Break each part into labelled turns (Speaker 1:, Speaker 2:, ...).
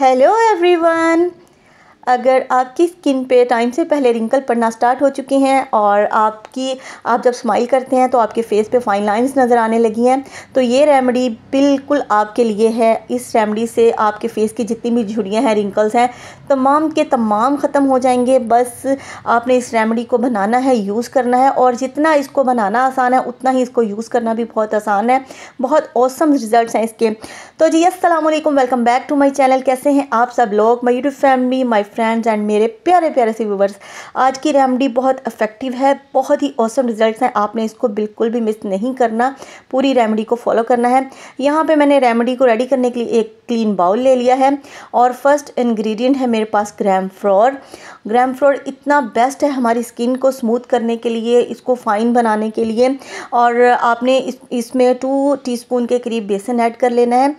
Speaker 1: Hello everyone. अगर आपकी skin पे टाइम से पहले रिंकल पड़ना स्टार्ट हो चुके हैं और आपकी आप जब स्माइल करते हैं तो आपके फेस पे फाइन लाइंस नज़र आने लगी हैं तो ये रेमेडी बिल्कुल आपके लिए है इस रेमेडी से आपके फेस की जितनी भी झुड़ियाँ हैं रिंकल्स हैं तमाम के तमाम ख़त्म हो जाएंगे बस आपने इस रेमेडी को बनाना है यूज़ करना है और जितना इसको बनाना आसान है उतना ही इसको यूज़ करना भी बहुत आसान है बहुत औसम रिज़ल्ट हैं इसके तो जी असलम welcome back to my channel कैसे हैं आप सब लोग my YouTube family my friends and मेरे प्यारे प्यारे से व्यूवर्स आज की रेमडी बहुत इफेक्टिव है बहुत ही औसम रिजल्ट हैं आपने इसको बिल्कुल भी मिस नहीं करना पूरी रेमडी को फॉलो करना है यहाँ पर मैंने रेमडी को रेडी करने के लिए एक क्लीन बाउल ले लिया है और फर्स्ट इन्ग्रीडियंट है मेरे पास ग्रैम फ्लोर ग्रैम फ्लोर इतना बेस्ट है हमारी स्किन को स्मूथ करने के लिए इसको फाइन बनाने के लिए और आपने इस इसमें टू टीस्पून के करीब बेसन ऐड कर लेना है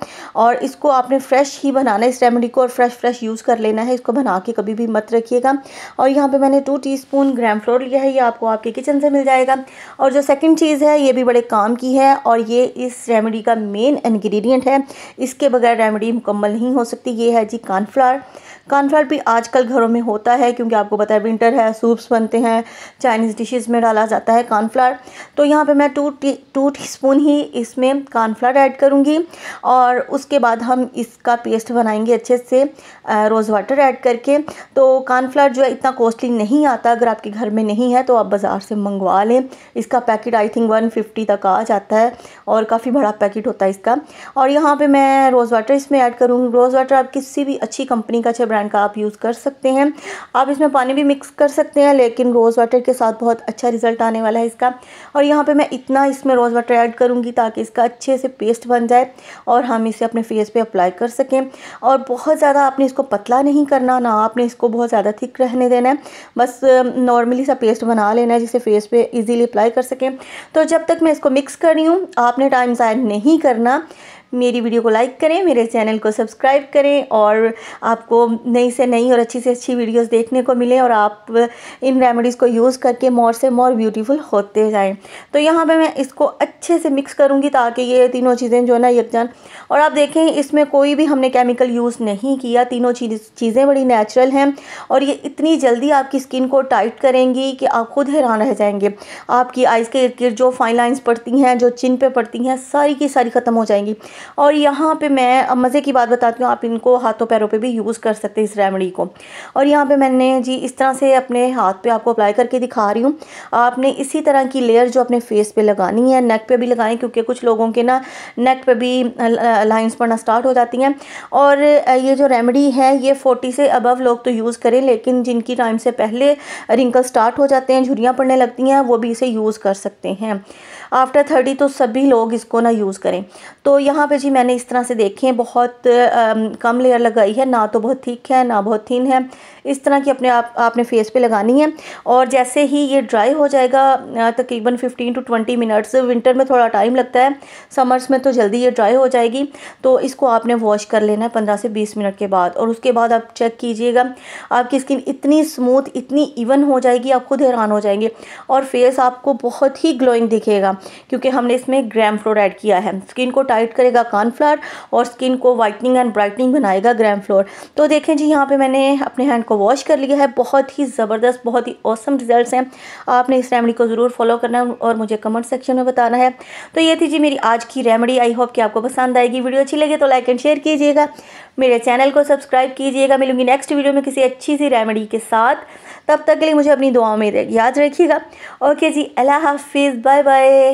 Speaker 1: और इसको आपने फ्रेश ही बनाना है इस रेमेडी को और फ्रेश फ्रेश यूज़ कर लेना है इसको बना के कभी भी मत रखिएगा और यहाँ पे मैंने टू टीस्पून ग्राम फ्लोर लिया है ये आपको आपके किचन से मिल जाएगा और जो सेकंड चीज़ है ये भी बड़े काम की है और ये इस रेमेडी का मेन इन्ग्रीडियंट है इसके बगैर रेमेडी मुकम्मल नहीं हो सकती ये है जी कानफ्लावर कानफ्लावर भी आजकल घरों में होता है क्योंकि आपको पता है विंटर है सूप्स बनते हैं चाइनीज़ डिशेस में डाला जाता है कानफ्लावर तो यहाँ पे मैं two tea two teaspoon ही इसमें कानफ्लावर ऐड करूँगी और उसके बाद हम इसका पेस्ट बनाएंगे अच्छे से रोज़ वाटर ऐड करके रखें तो कॉर्नफ्लावर जो है इतना कॉस्टली नहीं आता अगर आपके घर में नहीं है तो आप बाज़ार से मंगवा लें इसका packet I think one fifty तक आ जाता है और काफ़ी बड़ा पैकेट होता है इसका और यहाँ पर मैं रोज़ वाटर इसमें ऐड करूँगी रोज़ वाटर आप किसी भी अच्छी कंपनी का अच्छे ब्रांड का आप यूज़ कर सकते हैं आप इसमें पानी भी मिक्स कर सकते हैं लेकिन रोज़ वाटर के साथ बहुत अच्छा रिज़ल्ट आने वाला है इसका और यहाँ पर मैं इतना इसमें रोज़ वाटर ऐड करूँगी ताकि इसका अच्छे से पेस्ट बन जाए और हम इसे अपने फेस पे अप्लाई कर सकें और बहुत ज़्यादा आपने इसको पतला नहीं करना ना आपने इसको बहुत ज़्यादा थिक रहने देना है बस नॉर्मली सा पेस्ट बना लेना है जिसे फेस पे इजीली अप्लाई कर सकें तो जब तक मैं इसको मिक्स कर रही हूँ आपने टाइम ज़ाय नहीं करना मेरी वीडियो को लाइक करें मेरे चैनल को सब्सक्राइब करें और आपको नई से नई और अच्छी से अच्छी वीडियोस देखने को मिले और आप इन रेमेडीज़ को यूज़ करके मोर से मोर ब्यूटीफुल होते जाएं तो यहाँ पे मैं इसको अच्छे से मिक्स करूँगी ताकि ये तीनों चीज़ें जो है ना यकजान और आप देखें इसमें कोई भी हमने केमिकल यूज़ नहीं किया तीनों चीज़ें बड़ी नेचुरल हैं और ये इतनी जल्दी आपकी स्किन को टाइट करेंगी कि आप खुद हैरान रह जाएंगे आपकी आइज़ के इर्द गिर्द जो फाइन लाइन्स पड़ती हैं जो चिन पर पड़ती हैं सारी की सारी ख़त्म हो जाएंगी और यहाँ पे मैं मज़े की बात बताती हूँ आप इनको हाथों पैरों पे भी यूज़ कर सकते हैं इस रेमडी को और यहाँ पे मैंने जी इस तरह से अपने हाथ पे आपको अप्लाई करके दिखा रही हूँ आपने इसी तरह की लेयर जो अपने फेस पे लगानी है नेक पे भी लगानी क्योंकि कुछ लोगों के ना नेक पे भी लाइन्स पड़ना स्टार्ट हो जाती हैं और ये जो रेमडी है ये फोर्टी से अबव लोग तो यूज़ करें लेकिन जिनकी टाइम से पहले रिंकल स्टार्ट हो जाते हैं झुरियाँ पड़ने लगती हैं वो भी इसे यूज़ कर सकते हैं आफ्टर थर्टी तो सभी लोग इसको ना यूज़ करें तो यहाँ पे जी मैंने इस तरह से देखे हैं बहुत आ, कम लेयर लगाई है ना तो बहुत थिक है ना बहुत थिन है इस तरह की अपने आप आपने फेस पे लगानी है और जैसे ही ये ड्राई हो जाएगा तकरीबन fifteen to twenty minutes winter में थोड़ा टाइम लगता है समर्स में तो जल्दी ये ड्राई हो जाएगी तो इसको आपने वॉश कर लेना है पंद्रह से बीस मिनट के बाद और उसके बाद आप चेक कीजिएगा आपकी स्किन इतनी स्मूथ इतनी इवन हो जाएगी आप खुद हैरान हो जाएंगे और फेस आपको बहुत ही ग्लोइंग दिखेगा क्योंकि हमने इसमें ग्राम फ्लोर ऐड किया है स्किन को टाइट करेगा कॉर्नफ्लावर और स्किन को वाइटनिंग एंड ब्राइटनिंग बनाएगा ग्राम फ्लोर तो देखें जी यहाँ पर मैंने अपने हैंड को वॉश कर लिया है बहुत ही ज़बरदस्त बहुत ही औसम रिजल्ट हैं आपने इस रेमडी को ज़रूर फॉलो करना है और मुझे कमेंट सेक्शन में बताना है तो ये थी जी मेरी आज की रेमडी आई होप कि आपको पसंद आएगी वीडियो अच्छी लगे तो लाइक एंड शेयर कीजिएगा मेरे चैनल को सब्सक्राइब कीजिएगा मिलूंगी नेक्स्ट वीडियो में किसी अच्छी सी रेमेडी के साथ तब तक के लिए मुझे अपनी दुआओं में याद रखिएगा ओके जी अल्लाह हाफिज़ बाय बाय